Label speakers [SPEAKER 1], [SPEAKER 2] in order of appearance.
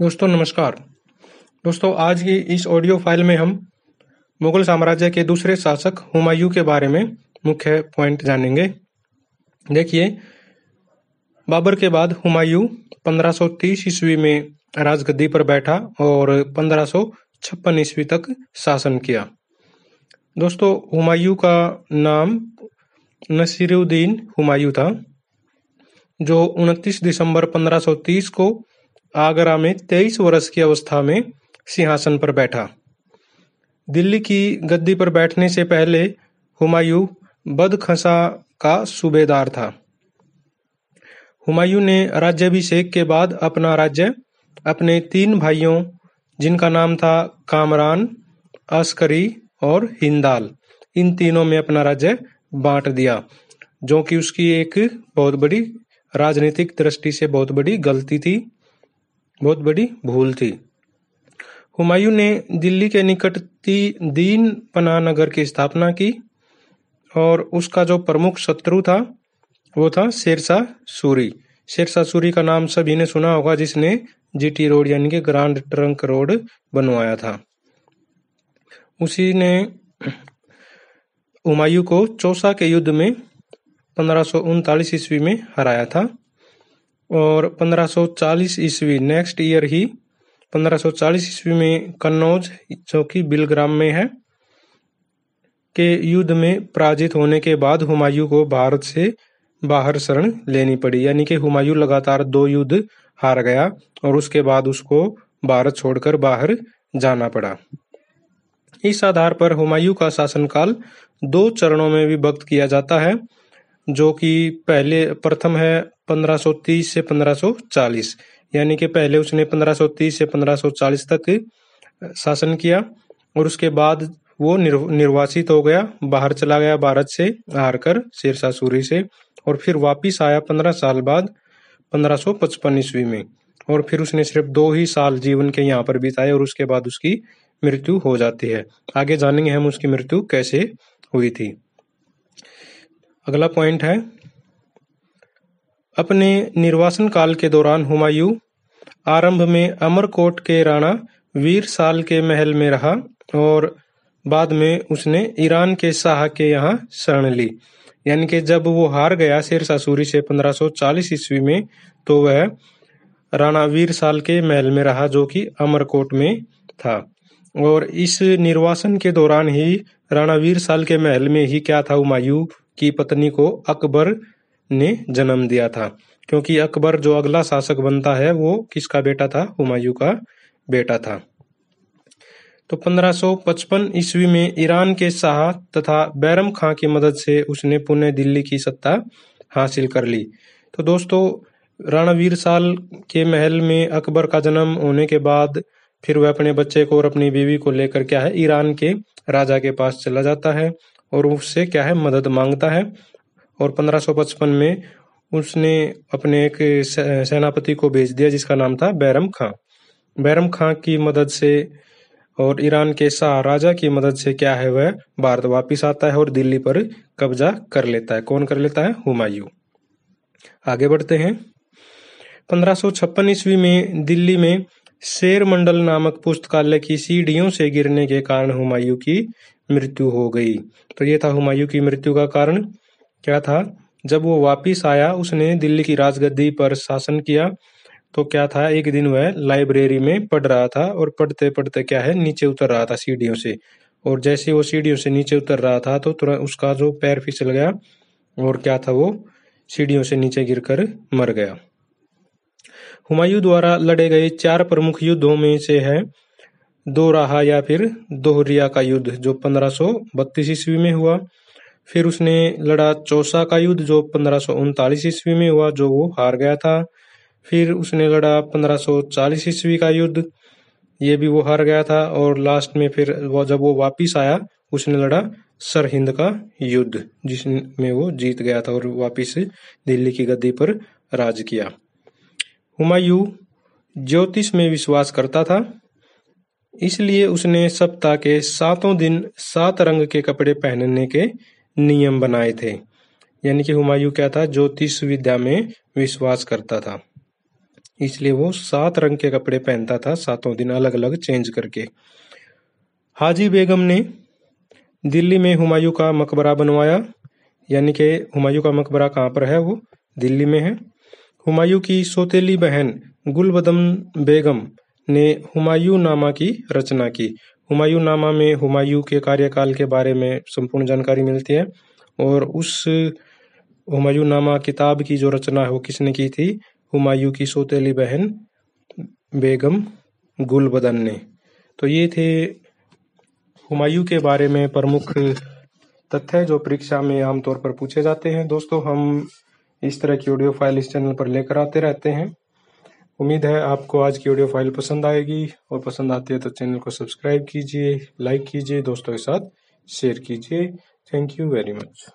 [SPEAKER 1] दोस्तों नमस्कार दोस्तों आज की इस ऑडियो फाइल में हम मुगल साम्राज्य के दूसरे शासक हुमायूं के बारे में मुख्य पॉइंट जानेंगे देखिए बाबर के बाद हुमायूं 1530 ईस्वी में राजगद्दी पर बैठा और 1556 ईस्वी तक शासन किया दोस्तों हुमायूं का नाम नसीरुद्दीन हुमायूं था जो 29 दिसंबर 1530 को आगरा में तेईस वर्ष की अवस्था में सिंहासन पर बैठा दिल्ली की गद्दी पर बैठने से पहले हुमायूं बदखसा का सूबेदार था हुमायूं ने राज्याभिषेक के बाद अपना राज्य अपने तीन भाइयों जिनका नाम था कामरान अस्करी और हिंदाल इन तीनों में अपना राज्य बांट दिया जो कि उसकी एक बहुत बड़ी राजनीतिक दृष्टि से बहुत बड़ी गलती थी बहुत बड़ी भूल थी हुमायूं ने दिल्ली के निकट दीन पना नगर की स्थापना की और उसका जो प्रमुख शत्रु था वो था शेरशाह सूरी शेरशाह सूरी का नाम सभी ने सुना होगा जिसने जीटी रोड यानी कि ग्रांड ट्रंक रोड बनवाया था उसी ने हुमायूं को चौसा के युद्ध में पंद्रह ईस्वी में हराया था और 1540 ईस्वी नेक्स्ट ईयर ही 1540 ईस्वी में कन्नौज जो कि बिलग्राम में है के युद्ध में पराजित होने के बाद हुमायूं को भारत से बाहर शरण लेनी पड़ी यानी कि हुमायूं लगातार दो युद्ध हार गया और उसके बाद उसको भारत छोड़कर बाहर जाना पड़ा इस आधार पर हुमायूं का शासनकाल दो चरणों में विभक्त किया जाता है जो कि पहले प्रथम है 1530 से 1540 यानी कि पहले उसने 1530 से 1540 तक शासन किया और उसके बाद वो निर्वासित हो गया बाहर चला गया भारत से हारकर शेरशाह सूरी से और फिर वापिस आया पंद्रह साल बाद 1555 ईस्वी में और फिर उसने सिर्फ दो ही साल जीवन के यहाँ पर बिताए और उसके बाद उसकी मृत्यु हो जाती है आगे जानेंगे हम उसकी मृत्यु कैसे हुई थी अगला पॉइंट है अपने निर्वासन काल के दौरान हुमायूं आरंभ में अमरकोट के राणा वीर साल के महल में रहा और बाद में उसने ईरान के शाह के यहाँ शरण ली यानी कि जब वो हार गया शेर सूरी से 1540 ईस्वी में तो वह राणा वीर साल के महल में रहा जो कि अमरकोट में था और इस निर्वासन के दौरान ही राणा वीर साल के महल में ही क्या था हुमायूं की पत्नी को अकबर ने जन्म दिया था क्योंकि अकबर जो अगला शासक बनता है वो किसका बेटा था हुमायूं का बेटा था तो 1555 ईस्वी में ईरान के शाह तथा बैरम खां की मदद से उसने पुणे दिल्ली की सत्ता हासिल कर ली तो दोस्तों राणावीर साल के महल में अकबर का जन्म होने के बाद फिर वह अपने बच्चे को और अपनी बीवी को लेकर क्या है ईरान के राजा के पास चला जाता है और उससे क्या है मदद मांगता है और 1555 में उसने अपने एक सेनापति को भेज दिया जिसका नाम था बैरम खां बैरम खां की मदद से और ईरान के शाह राजा की मदद से क्या है वह भारत वापिस आता है और दिल्ली पर कब्जा कर लेता है कौन कर लेता है हुमायूं आगे बढ़ते हैं पंद्रह ईस्वी में दिल्ली में शेर मंडल नामक पुस्तकालय की सीढ़ियों से गिरने के कारण हुमायूं की मृत्यु हो गई तो ये था हुमायूं की मृत्यु का कारण क्या था जब वो वापिस आया उसने दिल्ली की राजगद्दी पर शासन किया तो क्या था एक दिन वह लाइब्रेरी में पढ़ रहा था और पढ़ते पढ़ते क्या है नीचे उतर रहा था सीढ़ियों से और जैसे वो सीढ़ियों से नीचे उतर रहा था तो तुरंत उसका जो पैर फिसल गया और क्या था वो सीढ़ियों से नीचे गिरकर मर गया हुमायूं द्वारा लड़े गए चार प्रमुख युद्धों में से है दो राहा या फिर दोहरिया का युद्ध जो पंद्रह ईस्वी में हुआ फिर उसने लड़ा चौसा का युद्ध जो पंद्रह ईस्वी में हुआ जो वो हार गया था फिर उसने लड़ा पंद्रह ईस्वी का युद्ध ये भी वो हार गया था और लास्ट में फिर वो जब वो वापिस आया उसने लड़ा सरहिंद का युद्ध जिसमें वो जीत गया था और वापिस दिल्ली की गद्दी पर राज किया हुमायूं ज्योतिष में विश्वास करता था इसलिए उसने सप्ताह के सातों दिन सात रंग के कपड़े पहनने के नियम बनाए थे यानी कि हुमायूं क्या था ज्योतिष विद्या में विश्वास करता था इसलिए वो सात रंग के कपड़े पहनता था सातों दिन अलग अलग चेंज करके हाजी बेगम ने दिल्ली में हुमायूं का मकबरा बनवाया यानी कि हुमायूं का मकबरा कहाँ पर है वो दिल्ली में है हुमायूं की सोतेली बहन गुलबदम बेगम ने हुमायूं नामा की रचना की हुमायूं नामा में हुमायूं के कार्यकाल के बारे में संपूर्ण जानकारी मिलती है और उस हुमायूं नामा किताब की जो रचना है वो किसने की थी हुमायूं की सोतेली बहन बेगम गुलबदन ने तो ये थे हुमायूं के बारे में प्रमुख तथ्य जो परीक्षा में आमतौर पर पूछे जाते हैं दोस्तों हम इस तरह की ऑडियो फाइल इस चैनल पर लेकर आते रहते हैं उम्मीद है आपको आज की ऑडियो फाइल पसंद आएगी और पसंद आती है तो चैनल को सब्सक्राइब कीजिए लाइक कीजिए दोस्तों के साथ शेयर कीजिए थैंक यू वेरी मच